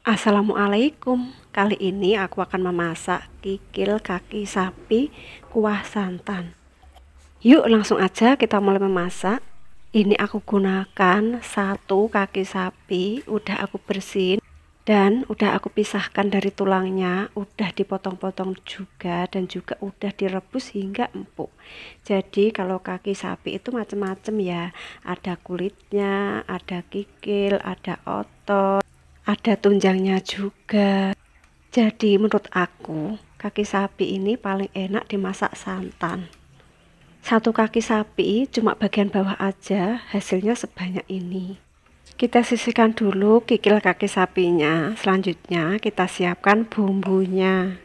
Assalamualaikum Kali ini aku akan memasak kikil kaki sapi kuah santan Yuk langsung aja kita mulai memasak Ini aku gunakan satu kaki sapi Udah aku bersihin dan udah aku pisahkan dari tulangnya udah dipotong-potong juga dan juga udah direbus hingga empuk jadi kalau kaki sapi itu macam-macam ya ada kulitnya ada kikil ada otot ada tunjangnya juga jadi menurut aku kaki sapi ini paling enak dimasak santan satu kaki sapi cuma bagian bawah aja hasilnya sebanyak ini kita sisihkan dulu kikil kaki sapinya selanjutnya kita siapkan bumbunya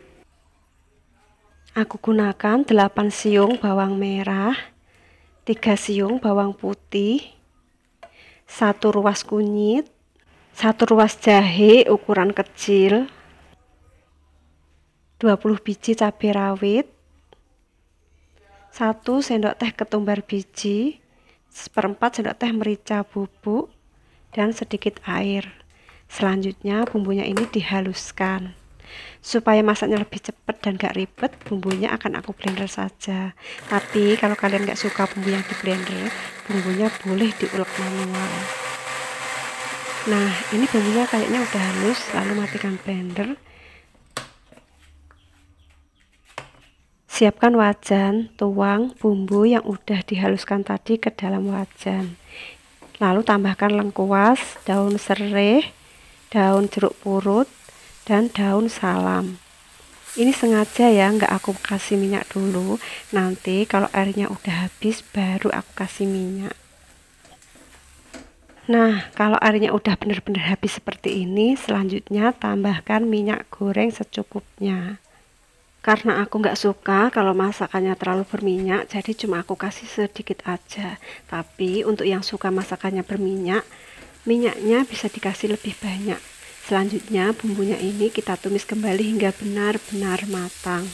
aku gunakan 8 siung bawang merah 3 siung bawang putih 1 ruas kunyit satu ruas jahe ukuran kecil 20 biji cabai rawit 1 sendok teh ketumbar biji seperempat sendok teh merica bubuk dan sedikit air selanjutnya bumbunya ini dihaluskan supaya masaknya lebih cepat dan gak ribet bumbunya akan aku blender saja tapi kalau kalian gak suka bumbu yang di blender bumbunya boleh diulek manual nah ini bumbunya kayaknya udah halus lalu matikan blender siapkan wajan tuang bumbu yang udah dihaluskan tadi ke dalam wajan lalu tambahkan lengkuas daun serai daun jeruk purut dan daun salam ini sengaja ya nggak aku kasih minyak dulu nanti kalau airnya udah habis baru aku kasih minyak Nah, kalau airnya udah benar-benar habis seperti ini, selanjutnya tambahkan minyak goreng secukupnya. Karena aku nggak suka kalau masakannya terlalu berminyak, jadi cuma aku kasih sedikit aja. Tapi untuk yang suka masakannya berminyak, minyaknya bisa dikasih lebih banyak. Selanjutnya, bumbunya ini kita tumis kembali hingga benar-benar matang.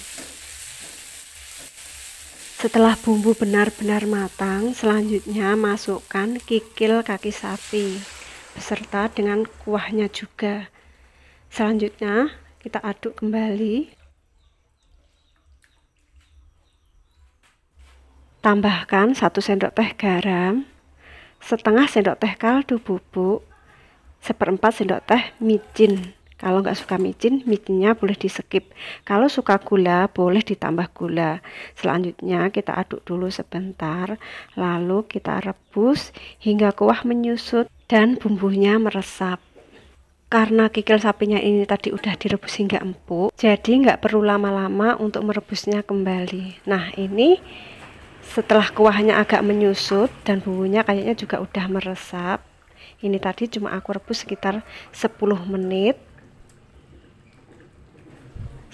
Setelah bumbu benar-benar matang, selanjutnya masukkan kikil kaki sapi beserta dengan kuahnya juga. Selanjutnya, kita aduk kembali. Tambahkan 1 sendok teh garam, setengah sendok teh kaldu bubuk, seperempat sendok teh micin. Kalau nggak suka micin, micinnya boleh di skip. Kalau suka gula, boleh ditambah gula. Selanjutnya kita aduk dulu sebentar, lalu kita rebus hingga kuah menyusut dan bumbunya meresap. Karena kikil sapinya ini tadi udah direbus hingga empuk, jadi nggak perlu lama-lama untuk merebusnya kembali. Nah ini setelah kuahnya agak menyusut dan bumbunya kayaknya juga udah meresap. Ini tadi cuma aku rebus sekitar 10 menit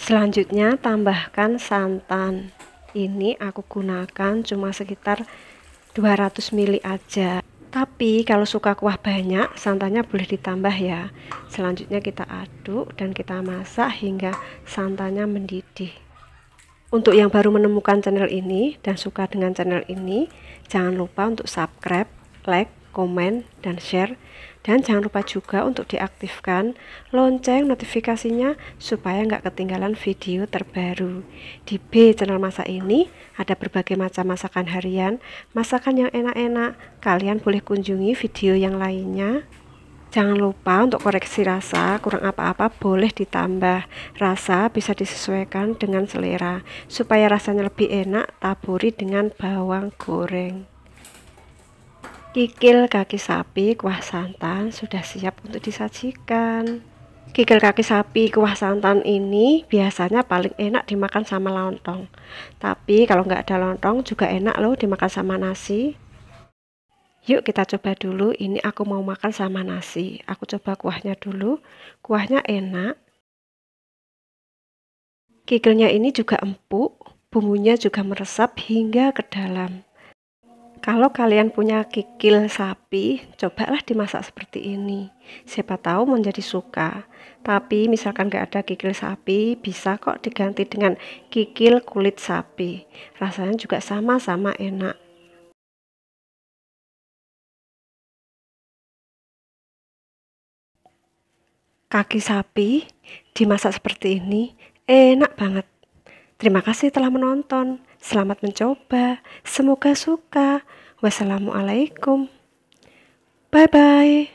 Selanjutnya tambahkan santan. Ini aku gunakan cuma sekitar 200 ml aja. Tapi kalau suka kuah banyak, santannya boleh ditambah ya. Selanjutnya kita aduk dan kita masak hingga santannya mendidih. Untuk yang baru menemukan channel ini dan suka dengan channel ini, jangan lupa untuk subscribe, like, komen, dan share. Dan jangan lupa juga untuk diaktifkan lonceng notifikasinya supaya nggak ketinggalan video terbaru. Di B channel masak ini ada berbagai macam masakan harian, masakan yang enak-enak. Kalian boleh kunjungi video yang lainnya. Jangan lupa untuk koreksi rasa, kurang apa-apa boleh ditambah. Rasa bisa disesuaikan dengan selera, supaya rasanya lebih enak taburi dengan bawang goreng. Kikil kaki sapi kuah santan sudah siap untuk disajikan. Kikil kaki sapi kuah santan ini biasanya paling enak dimakan sama lontong. Tapi kalau nggak ada lontong juga enak loh dimakan sama nasi. Yuk kita coba dulu, ini aku mau makan sama nasi. Aku coba kuahnya dulu, kuahnya enak. Kikilnya ini juga empuk, bumbunya juga meresap hingga ke dalam. Kalau kalian punya kikil sapi, cobalah dimasak seperti ini. Siapa tahu menjadi suka. Tapi misalkan gak ada kikil sapi, bisa kok diganti dengan kikil kulit sapi. Rasanya juga sama-sama enak. Kaki sapi dimasak seperti ini, enak banget. Terima kasih telah menonton. Selamat mencoba. Semoga suka. Wassalamualaikum. Bye bye.